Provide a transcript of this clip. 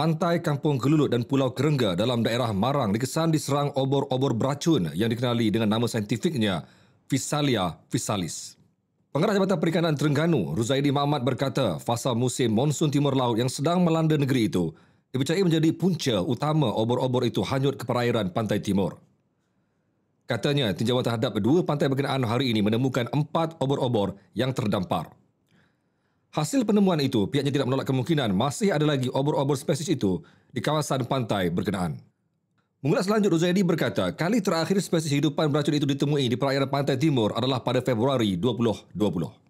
Pantai Kampung Gelulut dan Pulau Kerengga dalam daerah Marang dikesan diserang obor-obor beracun yang dikenali dengan nama saintifiknya Fisalia fisalis. Pengarah Jabatan Perikanan Terengganu, Ruzaidi Mahmat berkata fasa musim monsun timur laut yang sedang melanda negeri itu dipercayai menjadi punca utama obor-obor itu hanyut ke perairan pantai timur. Katanya, tinjauan terhadap dua pantai berkenaan hari ini menemukan empat obor-obor yang terdampar. Hasil penemuan itu, pihaknya tidak menolak kemungkinan masih ada lagi obor-obor spesies itu di kawasan pantai berkenaan. Mengulas lanjut, Ruzaidi berkata, kali terakhir spesies hidupan beracun itu ditemui di perairan pantai timur adalah pada Februari 2020.